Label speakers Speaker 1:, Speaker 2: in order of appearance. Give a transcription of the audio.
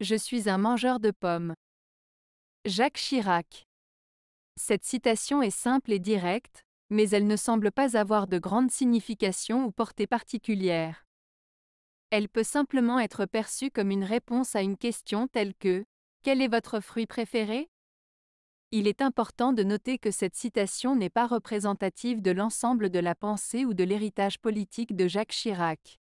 Speaker 1: Je suis un mangeur de pommes. Jacques Chirac. Cette citation est simple et directe, mais elle ne semble pas avoir de grande signification ou portée particulière. Elle peut simplement être perçue comme une réponse à une question telle que ⁇ Quel est votre fruit préféré ?⁇ Il est important de noter que cette citation n'est pas représentative de l'ensemble de la pensée ou de l'héritage politique de Jacques Chirac.